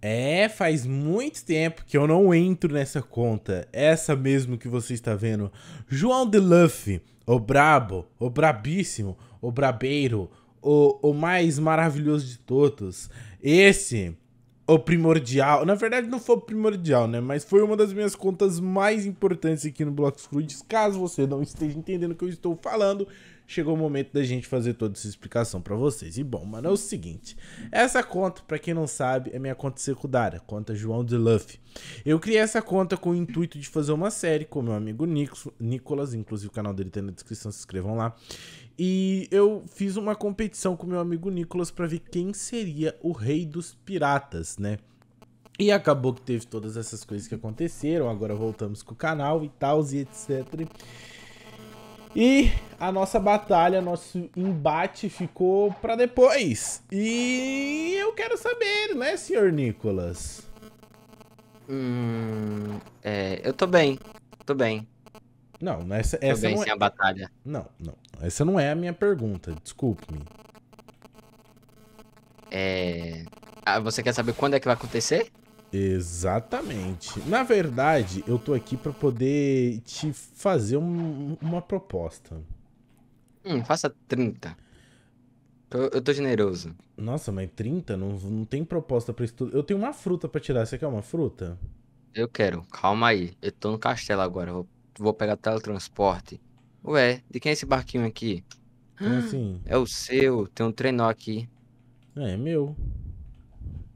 É, faz muito tempo que eu não entro nessa conta. Essa mesmo que você está vendo. João Deluff, o brabo, o brabíssimo, o brabeiro, o, o mais maravilhoso de todos. Esse o primordial. Na verdade, não foi o primordial, né? Mas foi uma das minhas contas mais importantes aqui no Blocos Crudes. Caso você não esteja entendendo o que eu estou falando, chegou o momento da gente fazer toda essa explicação para vocês. E bom, mano, é o seguinte. Essa conta, para quem não sabe, é minha conta secundária, conta João de Luffy. Eu criei essa conta com o intuito de fazer uma série com meu amigo Nicolas, inclusive o canal dele tá na descrição, se inscrevam lá. E eu fiz uma competição com meu amigo Nicolas para ver quem seria o rei dos piratas, né? E acabou que teve todas essas coisas que aconteceram, agora voltamos com o canal e tal, e etc. E a nossa batalha, nosso embate ficou para depois. E eu quero saber, né, senhor Nicolas? Hum, é, eu tô bem, tô bem. Não, essa, essa não sem é... a batalha. Não, não. Essa não é a minha pergunta, desculpe-me. É... Ah, você quer saber quando é que vai acontecer? Exatamente. Na verdade, eu tô aqui para poder te fazer um, uma proposta. Hum, faça 30. Eu, tô generoso. Nossa, mas 30? Não, não tem proposta para tudo. Eu tenho uma fruta para tirar. Você quer uma fruta? Eu quero. Calma aí. Eu tô no castelo agora. Vou vou pegar teletransporte. Ué, de quem é esse barquinho aqui? Como ah, assim? É o seu, tem um trenó aqui. É, é meu.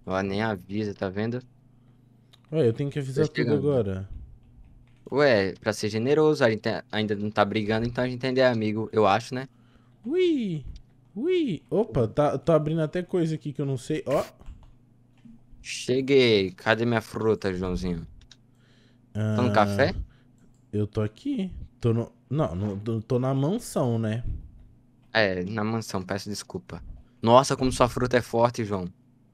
Ó, nem avisa, tá vendo? Ué, eu tenho que avisar tá tudo agora. Ué, pra ser generoso, a gente ainda não tá brigando, então a gente ainda é amigo, eu acho, né? Ui! Ui! Opa, tá, tá abrindo até coisa aqui que eu não sei. Ó! Cheguei! Cadê minha fruta, Joãozinho? Ah, tá no ah, café? Eu tô aqui. Tô no... Não, no, tô na mansão, né? É, na mansão, peço desculpa. Nossa, como sua fruta é forte, João.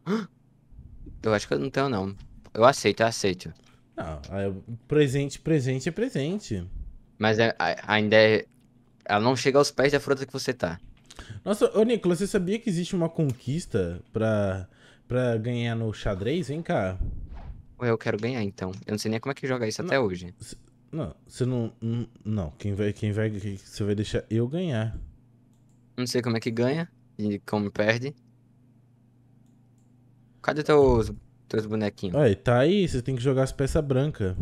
Eu acho que eu não tenho, não. Eu aceito, eu aceito. Não, presente, presente é presente. Mas é, ainda é. Ela não chega aos pés da fruta que você tá. Nossa, ô Nicolas, você sabia que existe uma conquista pra, pra ganhar no xadrez? Vem cá. Eu quero ganhar, então. Eu não sei nem como é que joga isso não, até hoje. Não, você não. Hum, não, quem vai. Quem vai. Você vai deixar eu ganhar. Não sei como é que ganha e como perde. Cadê teus, teus bonequinhos? Olha, tá aí, você tem que jogar as peças brancas.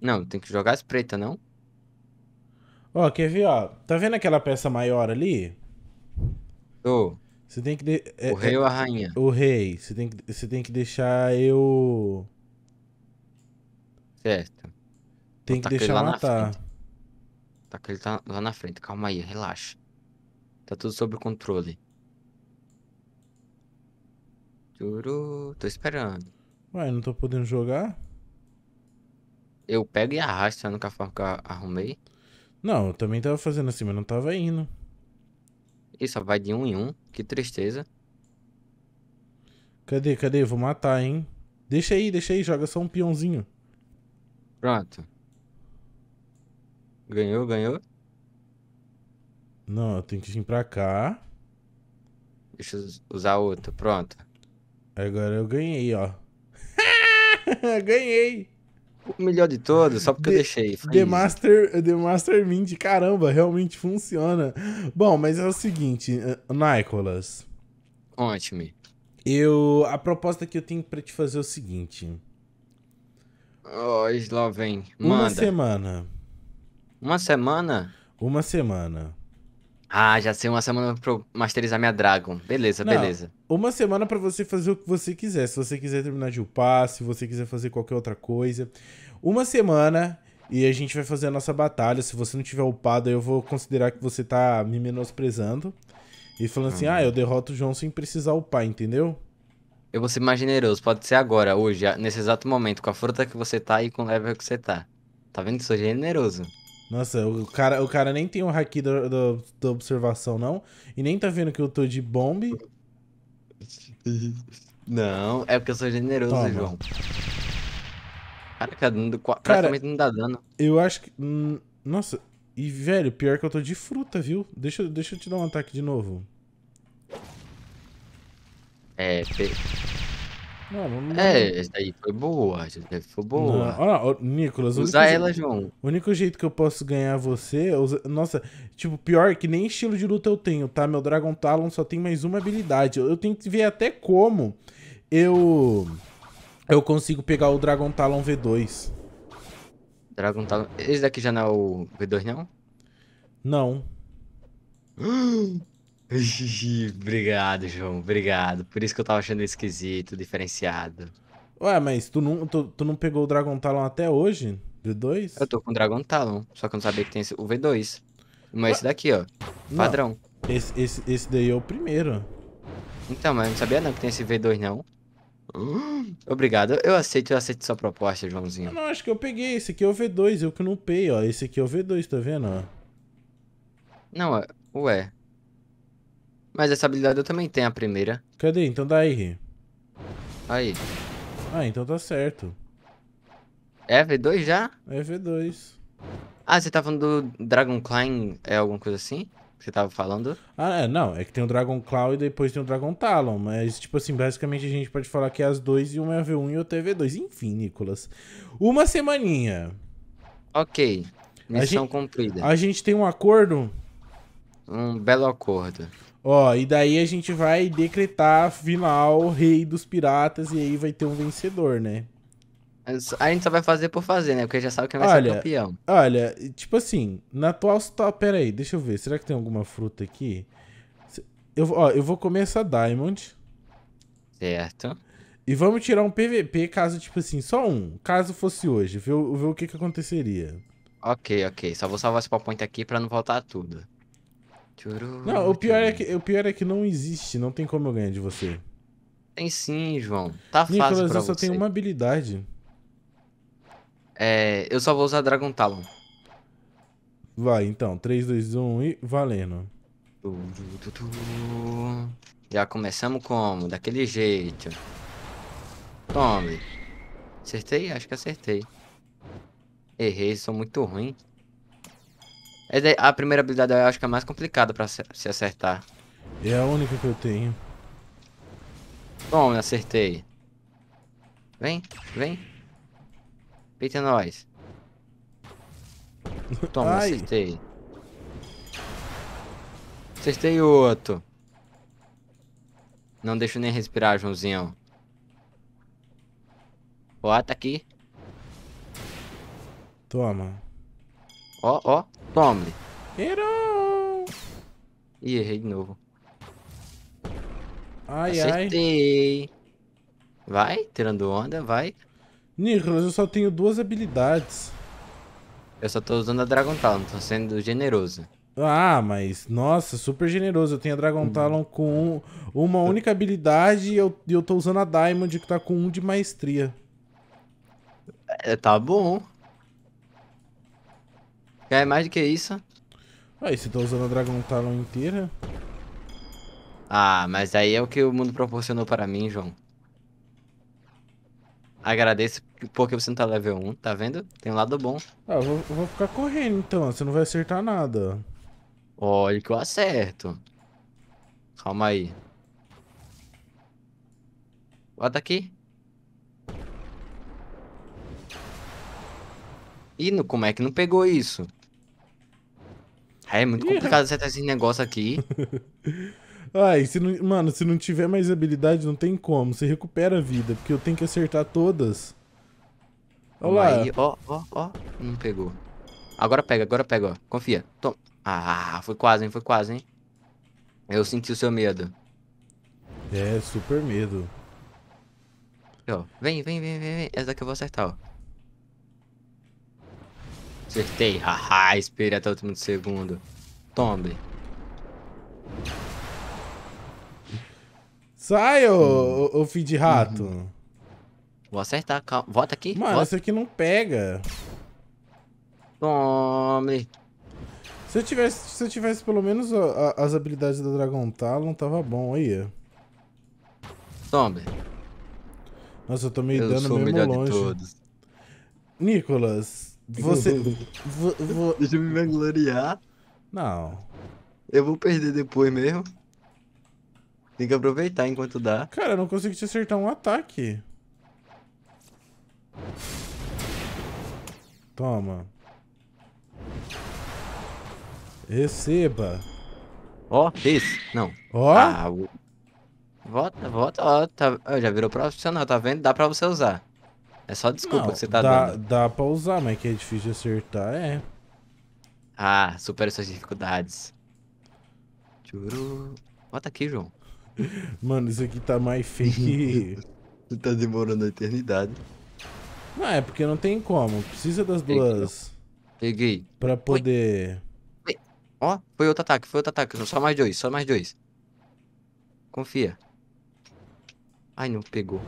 Não, tem que jogar as pretas, não? Ó, quer ver, ó? Tá vendo aquela peça maior ali? Tô. Você tem que. De... É, o rei é, ou a rainha? O rei. Você tem que, você tem que deixar eu. Certo. Tem que deixar matar. Taca ele tá lá na frente. Calma aí, relaxa. Tá tudo sob controle. Turu, tô esperando. Ué, não tô podendo jogar? Eu pego e arrasto, sabe? Nunca forma que eu arrumei. Não, eu também tava fazendo assim, mas não tava indo. Isso só vai de um em um. Que tristeza. Cadê, cadê? Vou matar, hein? Deixa aí, deixa aí. Joga só um peãozinho. Pronto. Ganhou, ganhou? Não, eu tenho que vir pra cá. Deixa eu usar outro, pronto. Agora eu ganhei, ó. ganhei! O melhor de todos, só porque the, eu deixei. the Master, the Master Mind, caramba, realmente funciona. Bom, mas é o seguinte, eh, Nicolas. ótimo Eu. A proposta que eu tenho pra te fazer é o seguinte. Oh, lá vem. Manda. Uma semana uma semana? Uma semana. Ah, já sei uma semana pra masterizar minha Dragon. Beleza, Não, beleza. Uma semana para você fazer o que você quiser. Se você quiser terminar de upar, se você quiser fazer qualquer outra coisa. Uma semana e a gente vai fazer a nossa batalha. Se você não tiver upado, eu vou considerar que você tá me menosprezando. E falando assim, uhum. ah, eu derroto o João sem precisar upar, entendeu? Eu vou ser mais generoso. Pode ser agora, hoje, nesse exato momento, com a fruta que você tá e com o level que você tá. Tá vendo que sou generoso? Nossa, o cara, o cara nem tem o haki da, da, observação, não. E nem tá vendo que eu tô de bombe. Não, é porque eu sou generoso, Toma. João. Caraca, não, praticamente cara, não dá dano. Eu acho que. Hum, nossa, e velho, pior que eu tô de fruta, viu? Deixa, deixa eu te dar um ataque de novo. É, perfeito não... É, essa daí foi boa. Essa foi boa. Ah, Nicolas. Usa ela, João. O único jeito que eu posso ganhar você. Usa... Nossa, tipo, pior que nem estilo de luta eu tenho, tá? Meu Dragon Talon só tem mais uma habilidade. Eu tenho que ver até como eu. Eu consigo pegar o Dragon Talon V2. Dragon Talon. Esse daqui já não é o V2, não? Não. obrigado, João, obrigado. Por isso que eu tava achando esquisito, diferenciado. Ué, mas tu não, tu, tu não pegou o Dragon Talon até hoje? V2? Eu tô com o Dragon Talon, só que eu não sabia que tem o V2. Mas Ué? esse daqui, ó. Padrão. esse, esse, esse daí é o primeiro. Então, mas eu não sabia não que tem esse V2, não. Obrigado, eu aceito, eu aceito sua proposta, Joãozinho. Não, acho que eu peguei. Esse aqui é o V2, eu que não pei, ó. Esse aqui é o V2, tá vendo? Ó? Não, é, ué. Mas essa habilidade eu também tenho, a primeira. Cadê? Então dá aí. Aí. Ah, então tá certo. É V2 já? É V2. Ah, você tá falando do Dragon é alguma coisa assim? você tava falando? Ah, é, não. É que tem o Dragon Claw e depois tem o Dragon Talon. Mas, tipo assim, basicamente a gente pode falar que é as duas e uma é V1 e outra é V2. Enfim, Nicolas. Uma semaninha. Ok. Missão a gente, cumprida. A gente tem um acordo um belo acordo. Ó, e daí a gente vai decretar final rei dos piratas e aí vai ter um vencedor, né? A gente só vai fazer por fazer, né? Porque já sabe quem vai olha, ser campeão. Olha, tipo assim, na atual situação. Pera aí, deixa eu ver. Será que tem alguma fruta aqui? Eu, ó, eu vou comer essa Diamond. Certo. E vamos tirar um PVP caso, tipo assim, só um. Caso fosse hoje, ver, ver o que, que aconteceria. Ok, ok. Só vou salvar esse PowerPoint aqui pra não voltar tudo. Não, o pior, é que, o pior é que não existe, não tem como eu ganhar de você. Tem sim, João. Tá Nicolas, fácil pra eu só tenho uma habilidade. É, eu só vou usar Dragon Talon. Vai, então. 3, 2, 1 e valendo. Já começamos como? Daquele jeito. Tome. Acertei? Acho que acertei. Errei, sou muito ruim. É, a primeira habilidade eu acho que é mais complicada pra se acertar. É a única que eu tenho. Bom, acertei. Vem, vem. Peita nós. Toma, Ai. acertei. Acertei outro. Não deixo nem respirar, Joãozinho. Ó, tá aqui. Toma. Ó, ó. Tome. Hero! Ih, errei de novo. Ai, Acertei. ai. Vai, tirando onda, vai. Nicolas, eu só tenho duas habilidades. Eu só tô usando a Dragon Talon, tô sendo generoso. Ah, mas, nossa, super generoso. Eu tenho a Dragon hum. Talon com um, uma única habilidade e eu, eu tô usando a Diamond, que tá com um de maestria. É, tá bom. É mais do que isso. Aí, você tá usando a Dragon Talon inteira? Ah, mas aí é o que o mundo proporcionou para mim, João. Agradeço porque você não tá level 1, tá vendo? Tem um lado bom. Ah, eu vou, eu vou ficar correndo então, você não vai acertar nada. Olha que eu acerto. Calma aí. Bota aqui. Ih, como é que não pegou isso? É muito complicado acertar esse negócio aqui. Ai, se não, mano, se não tiver mais habilidade, não tem como. Você recupera a vida, porque eu tenho que acertar todas. Olha lá. Aí, ó, ó, ó. Não pegou. Agora pega, agora pega, ó. Confia. Toma. Ah, foi quase, hein? Foi quase, hein? Eu senti o seu medo. É, super medo. Ó, vem, vem, vem, vem, vem. Essa daqui eu vou acertar, ó. Acertei. Haha, esperei até o último segundo. Tombe. Sai, ô, ô, de rato. Uhum. Vou acertar, calma. Volta aqui. Mano, Volta. aqui não pega. Tome. Se eu tivesse, se eu tivesse pelo menos a, a, as habilidades da Dragon Talon, tava bom. Aí. Tome. Nossa, eu tomei dano mesmo longe. Nicolas, você. vou Deixa eu me vangloriar. Não. Eu vou perder depois mesmo. Tem que aproveitar enquanto dá. Cara, eu não consigo te acertar um ataque. Toma. Receba. Ó, oh, esse. Não. Ó. Oh. Ah, o... Volta, volta. Ó, tá... já virou profissional, tá vendo? Dá pra você usar. É só desculpa não, que você tá dá, dando. Dá pra usar, mas que é difícil de acertar, é. Ah, supera suas dificuldades. Churu. Bota aqui, João. Mano, isso aqui tá mais feio que... tá demorando a eternidade. Não, é porque não tem como. Precisa das duas. Peguei. Pra poder... Foi. Ó, foi outro ataque, foi outro ataque. Só mais dois, só mais dois. Confia. Ai, não pegou.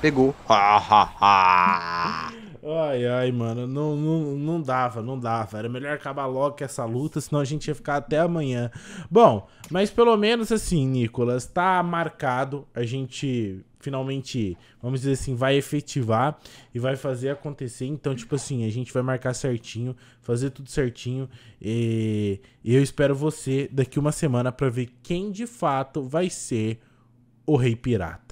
Pegou. ai, ai, mano. Não, não, não dava, não dava. Era melhor acabar logo com essa luta, senão a gente ia ficar até amanhã. Bom, mas pelo menos assim, Nicolas, tá marcado. A gente finalmente, vamos dizer assim, vai efetivar e vai fazer acontecer. Então, tipo assim, a gente vai marcar certinho, fazer tudo certinho. E eu espero você daqui uma semana para ver quem de fato vai ser o Rei Pirata.